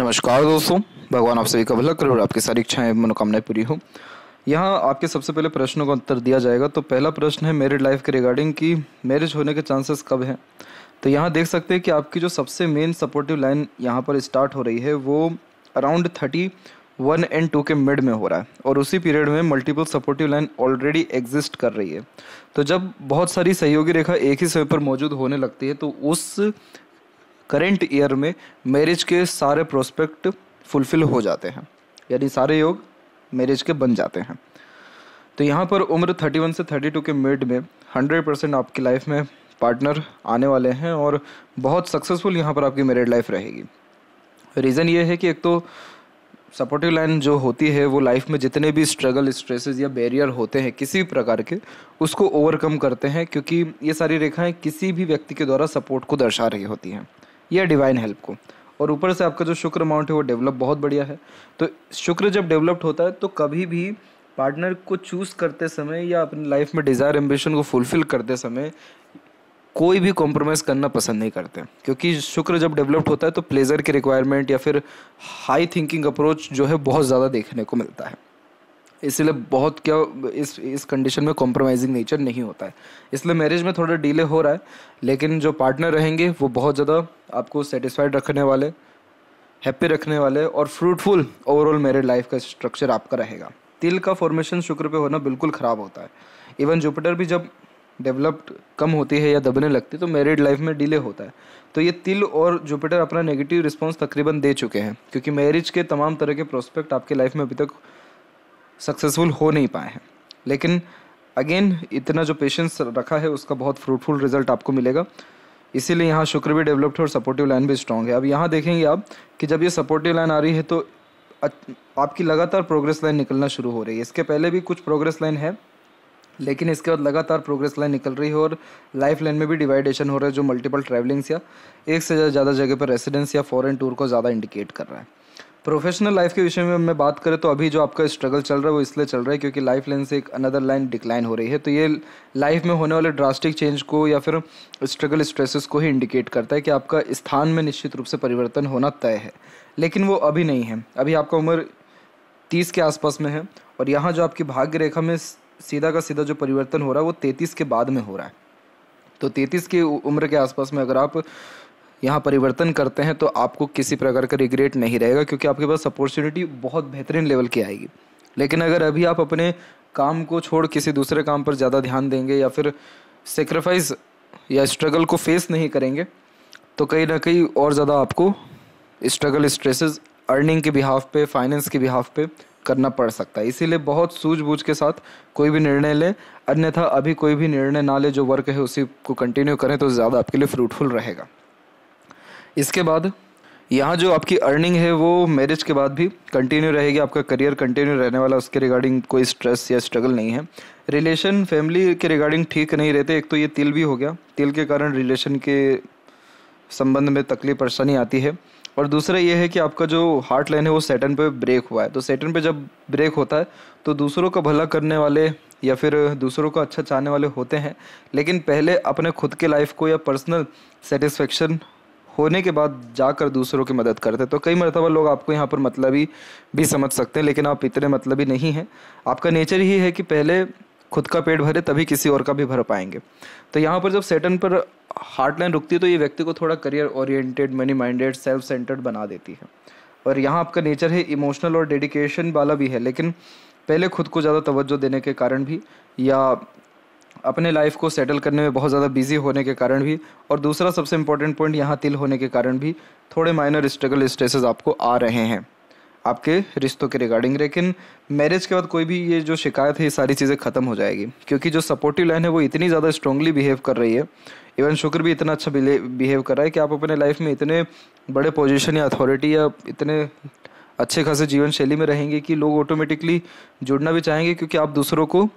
नमस्कार दोस्तों भगवान आप सभी का भला करो और आपकी सारी इच्छाएं मनोकामनाएं पूरी हो यहाँ आपके सबसे पहले प्रश्नों का उत्तर दिया जाएगा तो पहला प्रश्न है मेरिड लाइफ के रिगार्डिंग कि मैरिज होने के चांसेस कब हैं तो यहाँ देख सकते हैं कि आपकी जो सबसे मेन सपोर्टिव लाइन यहाँ पर स्टार्ट हो रही है वो around thirty one and two के मिड में हो रहा है और उसी पीरियड में multiple supportive line already exist कर रही है तो जब बहुत सारी सहयोगी रेखा एक ही समय पर मौजूद होने लगती है तो उस करेंट ईयर में मैरिज के सारे प्रोस्पेक्ट फुलफिल हो जाते हैं यानी सारे योग मैरिज के बन जाते हैं तो यहाँ पर उम्र 31 से 32 के मिड में 100 परसेंट आपकी लाइफ में पार्टनर आने वाले हैं और बहुत सक्सेसफुल यहाँ पर आपकी मैरिड लाइफ रहेगी रीज़न ये है कि एक तो सपोर्टिव लाइन जो होती है वो लाइफ में जितने भी स्ट्रगल स्ट्रेसेस या बैरियर होते हैं किसी भी प्रकार के उसको ओवरकम करते हैं क्योंकि ये सारी रेखाएं किसी भी व्यक्ति के द्वारा सपोर्ट को दर्शा रही होती हैं या डिवाइन हेल्प को और ऊपर से आपका जो शुक्र अमाउंट है वो डेवलप बहुत बढ़िया है तो शुक्र जब डेवलप्ड होता है तो कभी भी पार्टनर को चूज़ करते समय या अपनी लाइफ में डिज़ायर एम्बिशन को फुलफ़िल करते समय कोई भी कॉम्प्रोमाइज़ करना पसंद नहीं करते क्योंकि शुक्र जब डेवलप्ड होता है तो प्लेजर की रिक्वायरमेंट या फिर हाई थिंकिंग अप्रोच जो है बहुत ज़्यादा देखने को मिलता है इसलिए बहुत क्या इस इस कंडीशन में कॉम्प्रोमाइजिंग नेचर नहीं होता है इसलिए मैरिज में थोड़ा डिले हो रहा है लेकिन जो पार्टनर रहेंगे वो बहुत ज़्यादा आपको सेटिस्फाइड रखने वाले हैप्पी रखने वाले और फ्रूटफुल ओवरऑल मेरिड लाइफ का स्ट्रक्चर आपका रहेगा तिल का फॉर्मेशन शुक्र पे होना बिल्कुल ख़राब होता है इवन जुपिटर भी जब डेवलप्ड कम होती है या दबने लगती है तो मैरिड लाइफ में डिले होता है तो ये तिल और जुपिटर अपना नेगेटिव रिस्पॉन्स तकरीबन दे चुके हैं क्योंकि मैरिज के तमाम तरह के प्रोस्पेक्ट आपके लाइफ में अभी तक सक्सेसफुल हो नहीं पाए हैं लेकिन अगेन इतना जो पेशेंस रखा है उसका बहुत फ्रूटफुल रिजल्ट आपको मिलेगा इसीलिए यहाँ शुक्र भी डेवलप्ड है और सपोर्टिव लाइन भी स्ट्रांग है अब यहाँ देखेंगे आप कि जब ये सपोर्टिव लाइन आ रही है तो आपकी लगातार प्रोग्रेस लाइन निकलना शुरू हो रही है इसके पहले भी कुछ प्रोग्रेस लाइन है लेकिन इसके बाद लगातार प्रोग्रेस लाइन निकल रही है और लाइफ लाइन में भी डिवाइडेशन हो रहा है जो मल्टीपल ट्रैवलिंग्स या एक से ज़्यादा जगह पर रेसिडेंस या फॉरेन टूर को ज़्यादा इंडिकेट कर रहा है प्रोफेशनल लाइफ के विषय में मैं बात करें तो अभी जो आपका स्ट्रगल चल रहा है वो इसलिए चल रहा है क्योंकि लाइफ लाइन से एक अनदर लाइन डिक्लाइन हो रही है तो ये लाइफ में होने वाले ड्रास्टिक चेंज को या फिर स्ट्रगल स्ट्रेसेस को ही इंडिकेट करता है कि आपका स्थान में निश्चित रूप से परिवर्तन होना तय है लेकिन वो अभी नहीं है अभी आपका उम्र तीस के आसपास में है और यहाँ जो आपकी भाग्य रेखा में सीधा का सीधा जो परिवर्तन हो रहा है वो तैंतीस के बाद में हो रहा है तो तैंतीस की उम्र के आसपास में अगर आप यहाँ परिवर्तन करते हैं तो आपको किसी प्रकार का रिग्रेट नहीं रहेगा क्योंकि आपके पास अपॉर्चुनिटी बहुत बेहतरीन लेवल की आएगी लेकिन अगर अभी आप अपने काम को छोड़ किसी दूसरे काम पर ज़्यादा ध्यान देंगे या फिर सेक्रीफाइस या स्ट्रगल को फेस नहीं करेंगे तो कहीं ना कहीं और ज़्यादा आपको स्ट्रगल स्ट्रेसेस अर्निंग के बिहाफ पे फाइनेंस के बिहाफ पे करना पड़ सकता है इसीलिए बहुत सूझबूझ के साथ कोई भी निर्णय लें अन्यथा अभी कोई भी निर्णय ना ले जो वर्क है उसी को कंटिन्यू करें तो ज़्यादा आपके लिए फ्रूटफुल रहेगा इसके बाद यहाँ जो आपकी अर्निंग है वो मैरिज के बाद भी कंटिन्यू रहेगी आपका करियर कंटिन्यू रहने वाला उसके रिगार्डिंग कोई स्ट्रेस या स्ट्रगल नहीं है रिलेशन फैमिली के रिगार्डिंग ठीक नहीं रहते एक तो ये तिल भी हो गया तिल के कारण रिलेशन के संबंध में तकलीफ परेशानी आती है और दूसरा ये है कि आपका जो हार्ट लाइन है वो सेटन पे ब्रेक हुआ है तो सेटन पे जब ब्रेक होता है तो दूसरों का भला करने वाले या फिर दूसरों को अच्छा चाहने वाले होते हैं लेकिन पहले अपने खुद के लाइफ को या पर्सनल सेटिस्फेक्शन होने के बाद जाकर दूसरों की मदद करते हैं तो कई मरतबा लोग आपको यहाँ पर मतलबी भी समझ सकते हैं लेकिन आप इतने मतलबी नहीं हैं आपका नेचर ही है कि पहले खुद का पेट भरे तभी किसी और का भी भर पाएंगे तो यहाँ पर जब सेटन पर हार्ट लाइन रुकती है तो ये व्यक्ति को थोड़ा career oriented money minded self centred बना देती है और यहाँ आपका नेचर है इमोशनल और डेडिकेशन वाला भी है लेकिन पहले खुद को ज़्यादा तवज्जो देने के कारण भी या अपने लाइफ को सेटल करने में बहुत ज़्यादा बिजी होने के कारण भी और दूसरा सबसे इम्पोर्टेंट पॉइंट यहाँ तिल होने के कारण भी थोड़े माइनर स्ट्रगल स्ट्रेसेस आपको आ रहे हैं आपके रिश्तों के रिगार्डिंग लेकिन मैरिज के बाद कोई भी ये जो शिकायत है ये सारी चीज़ें ख़त्म हो जाएगी क्योंकि जो सपोर्टिव लाइन है वो इतनी ज़्यादा स्ट्रांगली बिहेव कर रही है इवन शुक्र भी इतना अच्छा बिहेव कर रहा है कि आप अपने लाइफ में इतने बड़े पोजिशन या अथॉरिटी या इतने अच्छे खासे जीवन शैली में रहेंगे कि लोग ऑटोमेटिकली जुड़ना भी चाहेंगे क्योंकि आप दूसरों को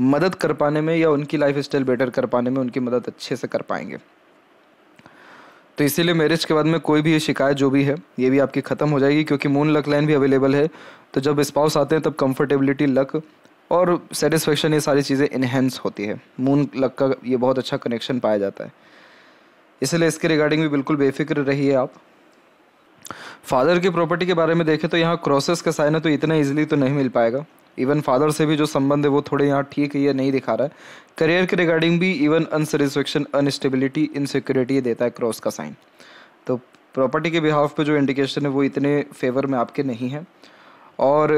मदद कर पाने में या उनकी लाइफ स्टाइल बेटर कर पाने में उनकी मदद अच्छे से कर पाएंगे तो इसीलिए मैरिज के बाद में कोई भी शिकायत जो भी है ये भी आपकी ख़त्म हो जाएगी क्योंकि मून लक लाइन भी अवेलेबल है तो जब स्पाउस आते हैं तब कंफर्टेबिलिटी लक और सेटिस्फेक्शन ये सारी चीज़ें इन्हेंस होती है मून लक का ये बहुत अच्छा कनेक्शन पाया जाता है इसलिए इसके रिगार्डिंग भी बिल्कुल बेफिक्र रहिए आप फादर की प्रॉपर्टी के बारे में देखें तो यहाँ क्रॉसेस का साइन है तो इतना ईजिली तो नहीं मिल पाएगा इवन फादर से भी जो संबंध है वो थोड़े यहाँ ठीक है या नहीं दिखा रहा है करियर के रिगार्डिंग भी इवन अनसेटिस्फेक्शन अनस्टेबिलिटी इनसिक्योरिटी ये देता है क्रॉस का साइन तो प्रॉपर्टी के बिहाफ पे जो इंडिकेशन है वो इतने फेवर में आपके नहीं है और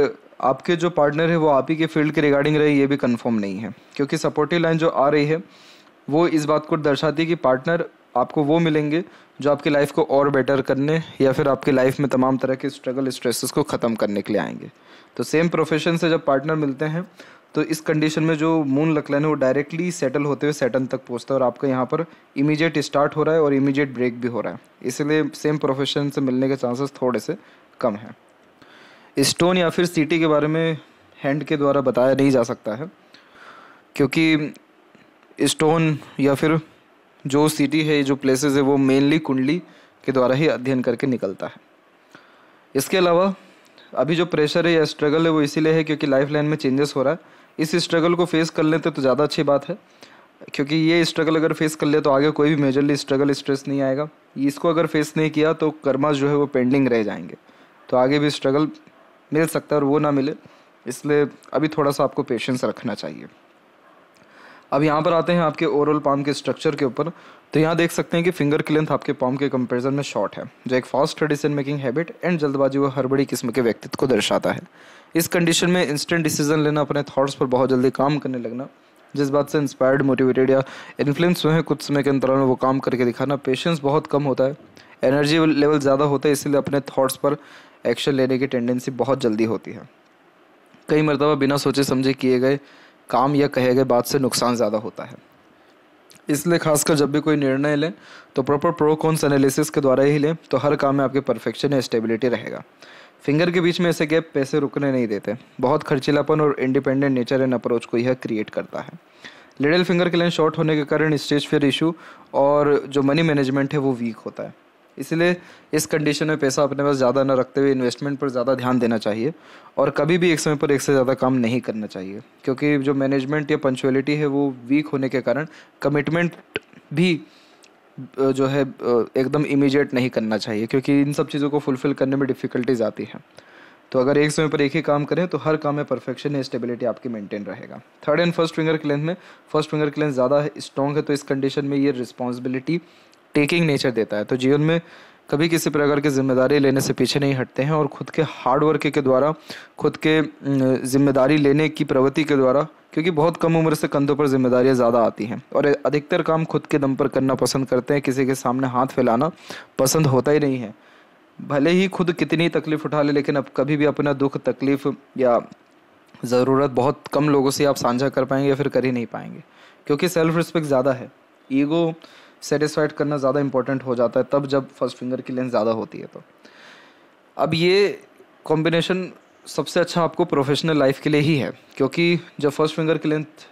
आपके जो पार्टनर है वो आप ही के फील्ड के रिगार्डिंग रहे ये भी कंफर्म नहीं है क्योंकि सपोर्टिव लाइन जो आ रही है वो इस बात को दर्शाती है कि पार्टनर आपको वो मिलेंगे जो आपकी लाइफ को और बेटर करने या फिर आपकी लाइफ में तमाम तरह के स्ट्रगल स्ट्रेसेस को ख़त्म करने के लिए आएंगे तो सेम प्रोफेशन से जब पार्टनर मिलते हैं तो इस कंडीशन में जो मून लकलन है वो डायरेक्टली सेटल होते हुए सेटन तक पहुँचता है और आपका यहाँ पर इमीजिएट स्टार्ट हो रहा है और इमीजिएट ब्रेक भी हो रहा है इसलिए सेम प्रोफेशन से मिलने के चांसेस थोड़े से कम हैं स्टोन या फिर सिटी के बारे में हैंड के द्वारा बताया नहीं जा सकता है क्योंकि स्टोन या फिर जो सिटी है जो प्लेसेस है वो मेनली कुंडली के द्वारा ही अध्ययन करके निकलता है इसके अलावा अभी जो प्रेशर है या स्ट्रगल है वो इसीलिए है क्योंकि लाइफ लाइन में चेंजेस हो रहा है इस स्ट्रगल को फेस कर लेते तो ज़्यादा अच्छी बात है क्योंकि ये स्ट्रगल अगर फेस कर ले तो आगे कोई भी मेजरली स्ट्रगल स्ट्रेस नहीं आएगा इसको अगर फेस नहीं किया तो कर्मा जो है वो पेंडिंग रह जाएंगे तो आगे भी स्ट्रगल मिल सकता है और वो ना मिले इसलिए अभी थोड़ा सा आपको पेशेंस रखना चाहिए अब यहाँ पर आते हैं आपके ओवरऑल पाम के स्ट्रक्चर के ऊपर तो यहाँ देख सकते हैं कि फिंगर की लेंथ आपके पाम के कंपैरिजन में शॉर्ट है जो एक fast decision making habit and जल्दबाजी व हरबड़ी किस्म के व्यक्तित्व को दर्शाता है इस कंडीशन में इंस्टेंट डिसीजन लेना अपने थाट्स पर बहुत जल्दी काम करने लगना जिस बात से इंस्पायर्ड मोटिवेटेड या इन्फ्लुएंस हुए हैं कुछ समय के अंतराल में वो काम करके दिखाना पेशेंस बहुत कम होता है एनर्जी लेवल ज़्यादा होता है इसलिए अपने थॉट्स पर एक्शन लेने की टेंडेंसी बहुत जल्दी होती है कई मरतबा बिना सोचे समझे किए गए काम या कहे गए बात से नुकसान ज़्यादा होता है इसलिए खासकर जब भी कोई निर्णय लें तो प्रॉपर प्रो कॉन्स एनालिसिस के द्वारा ही लें तो हर काम में आपके परफेक्शन या स्टेबिलिटी रहेगा फिंगर के बीच में ऐसे गैप पैसे रुकने नहीं देते बहुत खर्चीलापन और इंडिपेंडेंट नेचर एंड अप्रोच को यह क्रिएट करता है लिडल फिंगर के लिए शॉर्ट होने के कारण स्टेज फेयर इशू और जो मनी मैनेजमेंट है वो वीक होता है इसलिए इस कंडीशन में पैसा अपने पास ज़्यादा ना रखते हुए इन्वेस्टमेंट पर ज़्यादा ध्यान देना चाहिए और कभी भी एक समय पर एक से ज़्यादा काम नहीं करना चाहिए क्योंकि जो मैनेजमेंट या पंचुअलिटी है वो वीक होने के कारण कमिटमेंट भी जो है एकदम इमीडिएट नहीं करना चाहिए क्योंकि इन सब चीज़ों को फुलफ़िल करने में डिफ़िकल्टीज आती हैं तो अगर एक समय पर एक ही काम करें तो हर काम में परफेक्शन या स्टेबिलिटी आपकी मेंटेन रहेगा third and first finger length में फर्स्ट फिंगर क्लेंथ ज़्यादा स्ट्रॉन्ग है तो इस कंडीशन में ये रिस्पॉन्सिबिलिटी टेकिंग नेचर देता है तो जीवन में कभी किसी प्रकार की जिम्मेदारी लेने से पीछे नहीं हटते हैं और खुद के हार्ड वर्क के द्वारा खुद के जिम्मेदारी लेने की प्रवृत्ति के द्वारा क्योंकि बहुत कम उम्र से कंधों पर जिम्मेदारियाँ ज़्यादा आती हैं और अधिकतर काम खुद के दम पर करना पसंद करते हैं किसी के सामने हाथ फैलाना पसंद होता ही नहीं है भले ही खुद कितनी तकलीफ़ उठा ले लेकिन अब कभी भी अपना दुख तकलीफ़ या ज़रूरत बहुत कम लोगों से आप साझा कर पाएंगे या फिर कर ही नहीं पाएंगे क्योंकि सेल्फ रिस्पेक्ट ज़्यादा है ईगो सेटिस्फाइड करना ज़्यादा इंपॉर्टेंट हो जाता है तब जब फर्स्ट फिंगर की लेंथ ज़्यादा होती है तो अब ये कॉम्बिनेशन सबसे अच्छा आपको प्रोफेशनल लाइफ के लिए ही है क्योंकि जब फर्स्ट फिंगर की लेंथ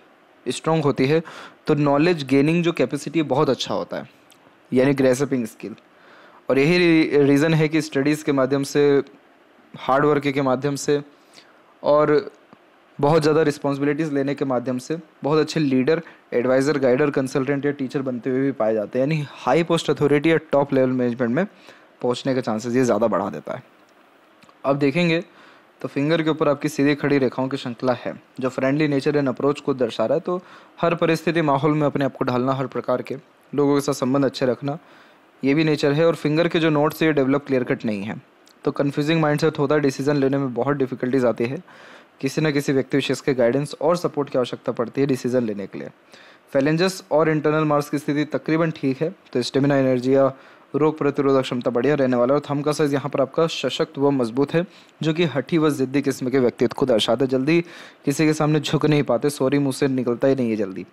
स्ट्रॉन्ग होती है तो नॉलेज गेनिंग जो कैपेसिटी है बहुत अच्छा होता है यानी ग्रेसपिंग स्किल और यही रीज़न है कि स्टडीज़ के माध्यम से हार्ड वर्क के माध्यम से और बहुत ज़्यादा रिस्पॉन्सिबिलिटीज़ लेने के माध्यम से बहुत अच्छे लीडर एडवाइज़र गाइडर कंसल्टेंट या टीचर बनते हुए भी पाए जाते हैं यानी हाई पोस्ट अथॉरिटी या टॉप लेवल मैनेजमेंट में पहुँचने के चांसेस ये ज़्यादा बढ़ा देता है अब देखेंगे तो फिंगर के ऊपर आपकी सीधी खड़ी रेखाओं की श्रृंखला है जो फ्रेंडली नेचर एंड अप्रोच को दर्शा रहा है तो हर परिस्थिति माहौल में अपने आप को ढालना हर प्रकार के लोगों के साथ संबंध अच्छे रखना ये भी नेचर है और फिंगर के जो नोट्स ये डेवलप क्लियर कट नहीं है तो कन्फ्यूजिंग माइंडसेट होता है डिसीजन लेने में बहुत डिफिकल्टीज आती है किसी न किसी व्यक्ति विशेष के गाइडेंस और सपोर्ट की आवश्यकता पड़ती है डिसीजन लेने के लिए फैलेंजेस और इंटरनल मार्क्स की स्थिति तकरीबन ठीक है तो स्टेमिना एनर्जी या रोग प्रतिरोधक क्षमता बढ़िया रहने वाला है और थम का साइज यहाँ पर आपका सशक्त व मजबूत है जो कि हठी व जिद्दी किस्म के व्यक्तित्व को दर्शाता जल्दी किसी के सामने झुक नहीं पाते सॉरी मुँह से निकलता ही नहीं है जल्दी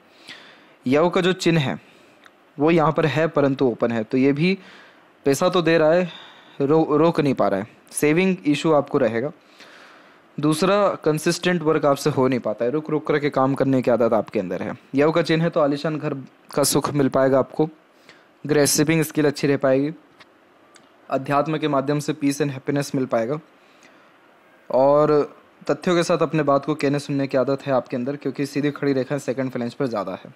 यव का जो चिन्ह है वो यहाँ पर है परंतु ओपन है तो ये भी पैसा तो दे रहा है रो रोक नहीं पा रहा है सेविंग इशू आपको रहेगा दूसरा कंसिस्टेंट वर्क आपसे हो नहीं पाता है रुक रुक करके काम करने की आदत आपके अंदर है यव का चिन्ह है तो आलिशान घर का सुख मिल पाएगा आपको ग्रेसिपिंग स्किल अच्छी रह पाएगी अध्यात्म के माध्यम से पीस एंड हैप्पीनेस मिल पाएगा और तथ्यों के साथ अपने बात को कहने सुनने की आदत है आपके अंदर क्योंकि सीधी खड़ी रेखा सेकंड फ्लेंच पर ज़्यादा है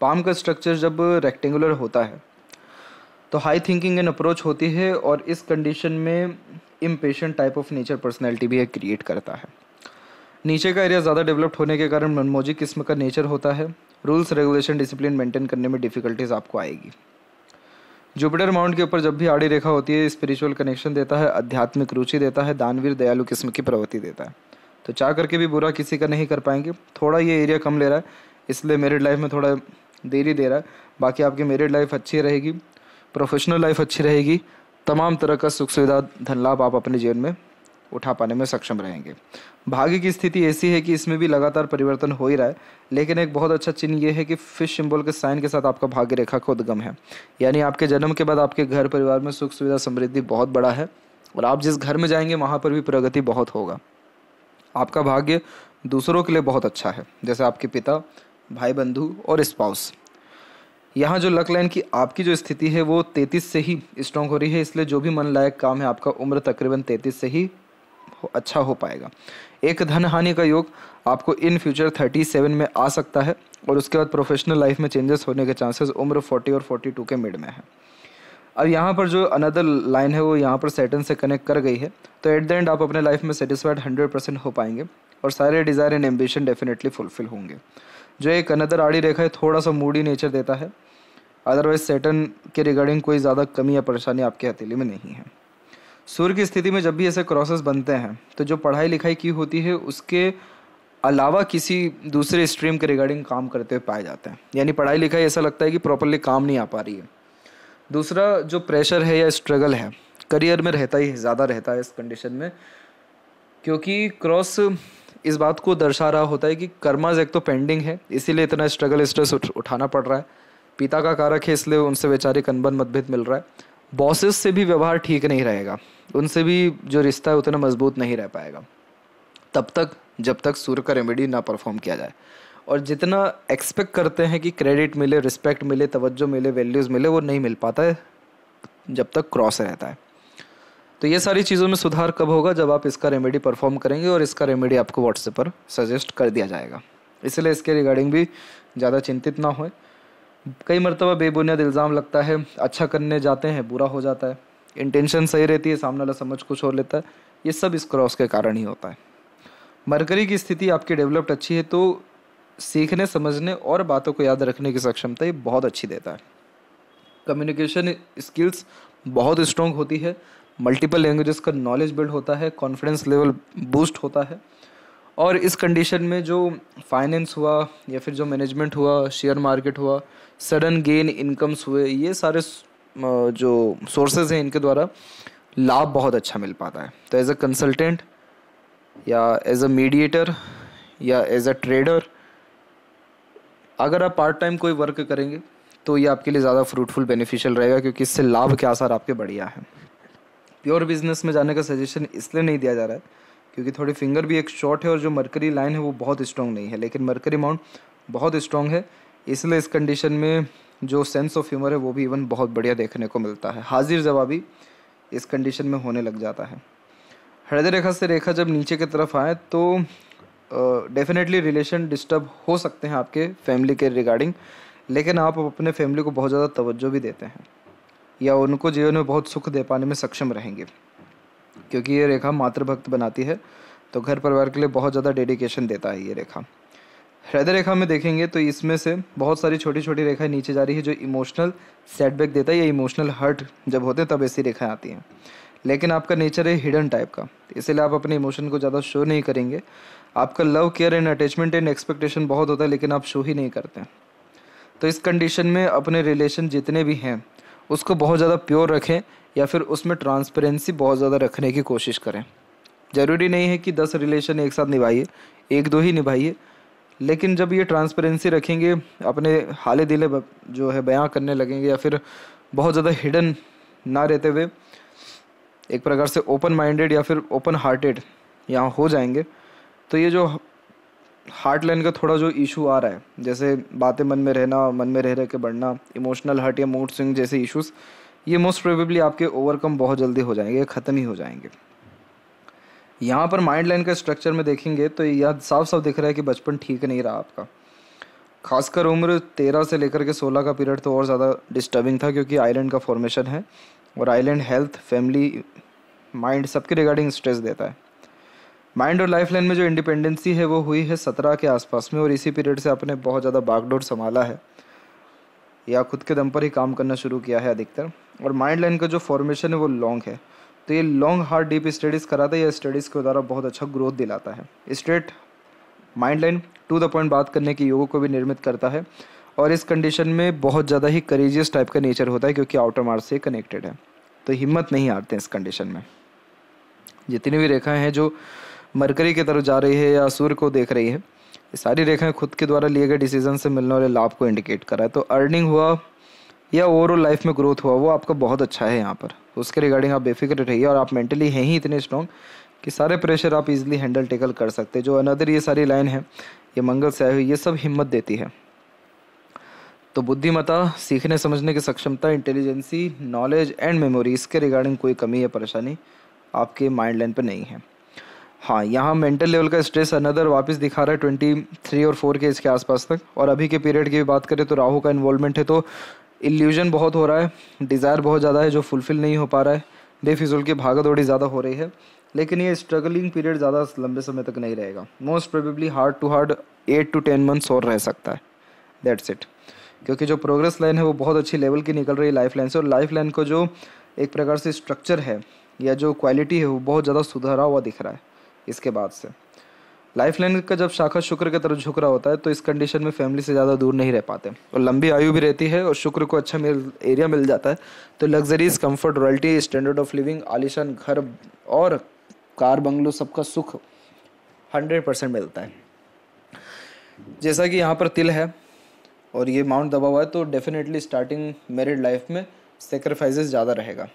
पाम का स्ट्रक्चर जब रेक्टेंगुलर होता है तो हाई थिंकिंग एंड अप्रोच होती है और इस कंडीशन में impatient type of nature personality भी क्रिएट करता है नीचे का एरिया ज़्यादा डेवलप्ड होने के कारण मनमोजी किस्म का नेचर होता है रूल्स रेगुलेशन डिसिप्लिन मेंटेन करने में डिफ़िकल्टीज आपको आएगी जुपिटर माउंट के ऊपर जब भी आड़ी रेखा होती है स्पिरिचुअल कनेक्शन देता है आध्यात्मिक रुचि देता है दानवीर दयालु किस्म की प्रवृत्ति देता है तो चाह करके भी बुरा किसी का नहीं कर पाएंगे थोड़ा ये एरिया कम ले रहा है इसलिए मेरिड लाइफ में थोड़ा देरी दे रहा है बाकी आपकी मेरिड लाइफ अच्छी रहेगी प्रोफेशनल लाइफ अच्छी रहेगी तमाम तरह का सुख सुविधा धन लाभ आप अपने जीवन में उठा पाने में सक्षम रहेंगे भाग्य की स्थिति ऐसी है कि इसमें भी लगातार परिवर्तन हो ही रहा है लेकिन एक बहुत अच्छा चिन्ह यह है कि फिश सिंबल के साइन के साथ आपका भाग्य रेखा उद्गम है यानी आपके जन्म के बाद आपके घर परिवार में सुख सुविधा समृद्धि बहुत बड़ा है और आप जिस घर में जाएंगे वहाँ पर भी प्रगति बहुत होगा आपका भाग्य दूसरों के लिए बहुत अच्छा है जैसे आपके पिता भाई बंधु और स्पाउस यहाँ जो लक लाइन की आपकी जो स्थिति है वो तैंतीस से ही स्ट्रॉन्ग हो रही है इसलिए जो भी मन लायक काम है आपका उम्र तकरीबन तैतीस से ही अच्छा हो पाएगा एक धन हानि का योग आपको इन फ्यूचर थर्टी सेवन में आ सकता है और उसके बाद प्रोफेशनल लाइफ में चेंजेस होने के चांसेस उम्र फोर्टी और फोर्टी टू के मिड में है अब यहाँ पर जो अनदर लाइन है वो यहाँ पर सेटन से कनेक्ट कर गई है तो एट द एंड आप अपने लाइफ में सेटिस्फाइड हंड्रेड परसेंट हो पाएंगे और सारे desire and ambition definitely fulfil होंगे जो एक अनदर आड़ी रेखा है थोड़ा सा मूडी नेचर देता है अदरवाइज सेटन के रिगार्डिंग कोई ज़्यादा कमी या परेशानी आपके हथेली में नहीं है सूर्य की स्थिति में जब भी ऐसे क्रॉसेस बनते हैं तो जो पढ़ाई लिखाई की होती है उसके अलावा किसी दूसरे स्ट्रीम के रिगार्डिंग काम करते हुए पाए जाते हैं यानी पढ़ाई लिखाई ऐसा लगता है कि प्रॉपरली काम नहीं आ पा रही है दूसरा जो प्रेशर है या स्ट्रगल है करियर में रहता ही ज़्यादा रहता है इस कंडीशन में क्योंकि क्रॉस इस बात को दर्शा रहा होता है कि कर्माज एक तो पेंडिंग है इसीलिए इतना स्ट्रगल स्ट्रेस उठाना पड़ रहा है पिता का कारक है इसलिए उनसे वैचारिक अनबन मतभेद मिल रहा है बॉसेस से भी व्यवहार ठीक नहीं रहेगा उनसे भी जो रिश्ता है उतना मजबूत नहीं रह पाएगा तब तक जब तक सूर्य का रेमेडी ना परफॉर्म किया जाए और जितना एक्सपेक्ट करते हैं कि क्रेडिट मिले रिस्पेक्ट मिले तवज्जो मिले वैल्यूज़ मिले वो नहीं मिल पाता है जब तक क्रॉस रहता है तो ये सारी चीज़ों में सुधार कब होगा जब आप इसका रेमेडी परफॉर्म करेंगे और इसका रेमेडी आपको व्हाट्सएप पर सजेस्ट कर दिया जाएगा इसलिए इसके रिगार्डिंग भी ज़्यादा चिंतित ना हो कई मरतबा बेबुनियाद इल्ज़ाम लगता है अच्छा करने जाते हैं बुरा हो जाता है इंटेंशन सही रहती है सामने वाला समझ कुछ और लेता है ये सब इस क्रॉस के कारण ही होता है मरकरी की स्थिति आपकी डेवलप्ड अच्छी है तो सीखने समझने और बातों को याद रखने की सक्षमता ये बहुत अच्छी देता है कम्युनिकेशन स्किल्स बहुत स्ट्रॉन्ग होती है मल्टीपल लैंग्वेजेस का नॉलेज बिल्ड होता है कॉन्फिडेंस लेवल बूस्ट होता है और इस कंडीशन में जो फाइनेंस हुआ या फिर जो मैनेजमेंट हुआ शेयर मार्केट हुआ सडन गेन इनकम्स हुए ये सारे जो सोर्सेज हैं इनके द्वारा लाभ बहुत अच्छा मिल पाता है तो एज अ कंसल्टेंट या एज अ मीडिएटर या एज अ ट्रेडर अगर आप पार्ट टाइम कोई वर्क करेंगे तो ये आपके लिए ज़्यादा फ्रूटफुल बेनिफिशियल रहेगा क्योंकि इससे लाभ के आसार आपके बढ़िया हैं प्योर बिजनेस में जाने का सजेशन इसलिए नहीं दिया जा रहा है क्योंकि थोड़ी फिंगर भी एक शॉर्ट है और जो मरकरी लाइन है वो बहुत स्ट्रॉन्ग नहीं है लेकिन मरकरी माउंट बहुत स्ट्रॉन्ग है इसलिए इस कंडीशन में जो सेंस ऑफ ह्यूमर है वो भी इवन बहुत बढ़िया देखने को मिलता है हाजिर जवाबी इस कंडीशन में होने लग जाता है हृदय रेखा से रेखा जब नीचे की तरफ आए तो डेफिनेटली रिलेशन डिस्टर्ब हो सकते हैं आपके फैमिली के रिगार्डिंग लेकिन आप अपने फैमिली को बहुत ज़्यादा तवज्जो भी देते हैं या उनको जीवन में बहुत सुख दे पाने में सक्षम रहेंगे क्योंकि ये रेखा मातृभक्त बनाती है तो घर परिवार के लिए बहुत ज़्यादा डेडिकेशन देता है ये रेखा हृदय रेखा में देखेंगे तो इसमें से बहुत सारी छोटी छोटी रेखाएं नीचे जा रही है जो इमोशनल सेटबैक देता है या इमोशनल हर्ट जब होते हैं तब ऐसी रेखाएं आती हैं लेकिन आपका नेचर है हिडन टाइप का इसलिए आप अपने इमोशन को ज़्यादा शो नहीं करेंगे आपका love care and attachment and expectation बहुत होता है लेकिन आप शो ही नहीं करते तो इस कंडीशन में अपने रिलेशन जितने भी हैं उसको बहुत ज़्यादा प्योर रखें या फिर उसमें ट्रांसपेरेंसी बहुत ज़्यादा रखने की कोशिश करें ज़रूरी नहीं है कि दस रिलेशन एक साथ निभाइए एक दो ही निभाइए लेकिन जब ये ट्रांसपेरेंसी रखेंगे अपने हाल दिले जो है बयां करने लगेंगे या फिर बहुत ज़्यादा हिडन ना रहते हुए एक प्रकार से ओपन माइंडेड या फिर ओपन हार्टेड यहाँ हो जाएंगे तो ये जो हार्ट लाइन का थोड़ा जो इशू आ रहा है जैसे बातें मन में रहना मन में रह रह के बढ़ना इमोशनल हर्ट या मूड स्विंग जैसे इश्यूज़ ये मोस्ट प्रोबेबली आपके ओवरकम बहुत जल्दी हो जाएंगे ख़त्म ही हो जाएंगे यहाँ पर माइंड लाइन का स्ट्रक्चर में देखेंगे तो यह साफ साफ दिख रहा है कि बचपन ठीक नहीं रहा आपका खासकर उम्र तेरह से लेकर के सोलह का पीरियड तो और ज़्यादा डिस्टर्बिंग था क्योंकि आइलैंड का फॉर्मेशन है और आइलैंड हेल्थ फैमिली माइंड सबके रिगार्डिंग स्ट्रेस देता है माइंड और लाइफ लाइन में जो इंडिपेंडेंसी है वो हुई है सत्रह के आसपास में और इसी पीरियड से आपने बहुत ज़्यादा बागडोर संभाला है या खुद के दम पर ही काम करना शुरू किया है अधिकतर और माइंड लाइन का जो फॉर्मेशन है वो लॉन्ग है तो ये लॉन्ग हार्ड डीप स्टडीज़ कराता है या स्टडीज़ के द्वारा बहुत अच्छा ग्रोथ दिलाता है straight mind line to the point बात करने के योगों को भी निर्मित करता है और इस कंडीशन में बहुत ज़्यादा ही करेजियस टाइप का नेचर होता है क्योंकि आउटर मार्स से कनेक्टेड है तो हिम्मत नहीं हारते इस कंडीशन में जितनी भी रेखाएं हैं जो मरकरी की तरफ जा रही है या सूर्य को देख रही है ये सारी रेखाएं खुद के द्वारा लिए गए डिसीजन से मिलने वाले लाभ को इंडिकेट कर रहा है तो अर्निंग हुआ या ओवरऑल लाइफ में ग्रोथ हुआ वो आपका बहुत अच्छा है यहाँ पर उसके रिगार्डिंग आप बेफिक्र रहिए और आप मेंटली हैं ही इतने स्ट्रॉन्ग कि सारे प्रेशर आप इजीली हैंडल टेकल कर सकते हैं जो अनदर ये सारी लाइन है ये मंगल से आई हुई ये सब हिम्मत देती है तो बुद्धिमता सीखने समझने की सक्षमता इंटेलिजेंसी नॉलेज एंड मेमोरी इसके रिगार्डिंग कोई कमी या परेशानी आपके माइंड लाइन पर नहीं है हाँ यहाँ मेंटल लेवल का स्ट्रेस अनदर वापस दिखा रहा है ट्वेंटी थ्री और फोर के इसके आसपास तक और अभी के पीरियड की भी बात करें तो राहु का इन्वॉल्वमेंट है तो इल्यूजन बहुत हो रहा है डिज़ायर बहुत ज़्यादा है जो फुलफ़िल नहीं हो पा रहा है बेफिजुल की भागा दौड़ी ज़्यादा हो रही है लेकिन ये स्ट्रगलिंग पीरियड ज़्यादा लंबे समय तक नहीं रहेगा most probably hard to hard eight to ten months और रह सकता है दैट्स इट क्योंकि जो प्रोग्रेस लाइन है वो बहुत अच्छी लेवल की निकल रही है लाइफ लाइन से और लाइफ लाइन को जो एक प्रकार से स्ट्रक्चर है या जो क्वालिटी है वो बहुत ज़्यादा सुधरा हुआ दिख रहा है इसके बाद से लाइफ लाइन का जब शाखा शुक्र की तरफ झुक रहा होता है तो इस कंडीशन में फैमिली से ज़्यादा दूर नहीं रह पाते और लंबी आयु भी रहती है और शुक्र को अच्छा मिल एरिया मिल जाता है तो luxuries comfort royalty standard of living आलिशान घर और कार बंगलो सबका सुख हंड्रेड परसेंट मिलता है जैसा कि यहाँ पर तिल है और ये माउंट दबा हुआ है तो डेफिनेटली स्टार्टिंग मेरिड लाइफ में सेक्रीफाइजेस ज़्यादा रहेगा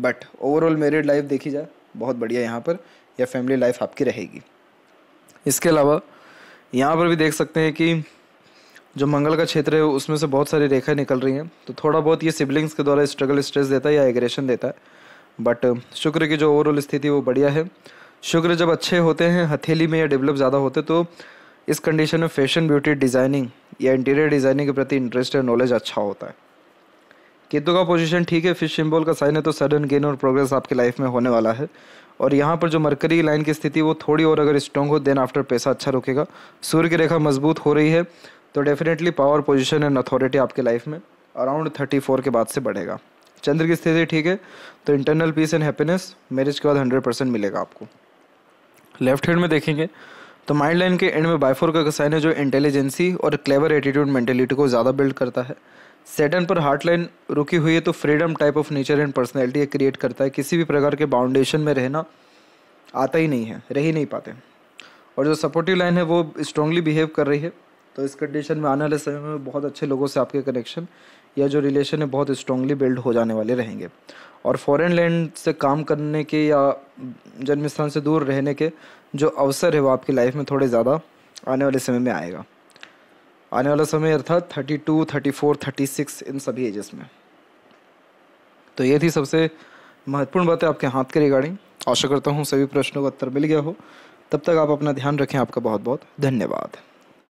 बट ओवरऑल मेरिड लाइफ देखी जाए बहुत बढ़िया यहाँ पर या फैमिली लाइफ आपकी रहेगी इसके अलावा यहाँ पर भी देख सकते हैं कि जो मंगल का क्षेत्र है उसमें से बहुत सारी रेखाएं निकल रही हैं तो थोड़ा बहुत ये सिबलिंग्स के द्वारा स्ट्रगल स्ट्रेस देता है या एग्रेशन देता है बट शुक्र की जो ओवरऑल स्थिति वो बढ़िया है शुक्र जब अच्छे होते हैं हथेली में या डेवलप ज़्यादा होते तो इस कंडीशन में फैशन ब्यूटी डिज़ाइनिंग या इंटीरियर डिज़ाइनिंग के प्रति इंटरेस्ट या नॉलेज अच्छा होता है केतु का पोजीशन ठीक है फिश सिम्बॉल का साइन है तो सडन गेन और प्रोग्रेस आपके लाइफ में होने वाला है और यहाँ पर जो मरकरी लाइन की स्थिति वो थोड़ी और अगर स्ट्रॉन्ग हो देन आफ्टर पैसा अच्छा रुकेगा सूर्य की रेखा मजबूत हो रही है तो definitely power position and authority आपके लाइफ में अराउंड थर्टी फोर के बाद से बढ़ेगा चंद्र की स्थिति ठीक है तो internal peace and happiness marriage के बाद हंड्रेड परसेंट मिलेगा आपको लेफ्ट हैंड में देखेंगे तो माइंड लाइन के एंड में बाइफोर का साइन है जो इंटेलिजेंसी और क्लेवर एटीट्यूड मेंटेलिटी को ज़्यादा बिल्ड करता है सेडन पर हार्टलाइन रुकी हुई है तो freedom type of nature and personality create करता है किसी भी प्रकार के बाउंडेशन में रहना आता ही नहीं है रह ही नहीं पाते और जो सपोर्टिव लाइन है वो स्ट्रांगली बिहेव कर रही है तो इस कंडीशन में आने वाले समय में बहुत अच्छे लोगों से आपके कनेक्शन या जो रिलेशन है बहुत स्ट्रांगली बिल्ड हो जाने वाले रहेंगे और फॉरेन लैंड से काम करने के या जन्म स्थान से दूर रहने के जो अवसर है वो आपकी लाइफ में थोड़े ज़्यादा आने वाले समय में आएगा आने वाला समय अर्थात thirty two thirty four thirty six इन सभी एजेस में तो ये थी सबसे महत्वपूर्ण बातें आपके हाथ के रिगार्डिंग आशा करता हूँ सभी प्रश्नों का उत्तर मिल गया हो तब तक आप अपना ध्यान रखें आपका बहुत बहुत धन्यवाद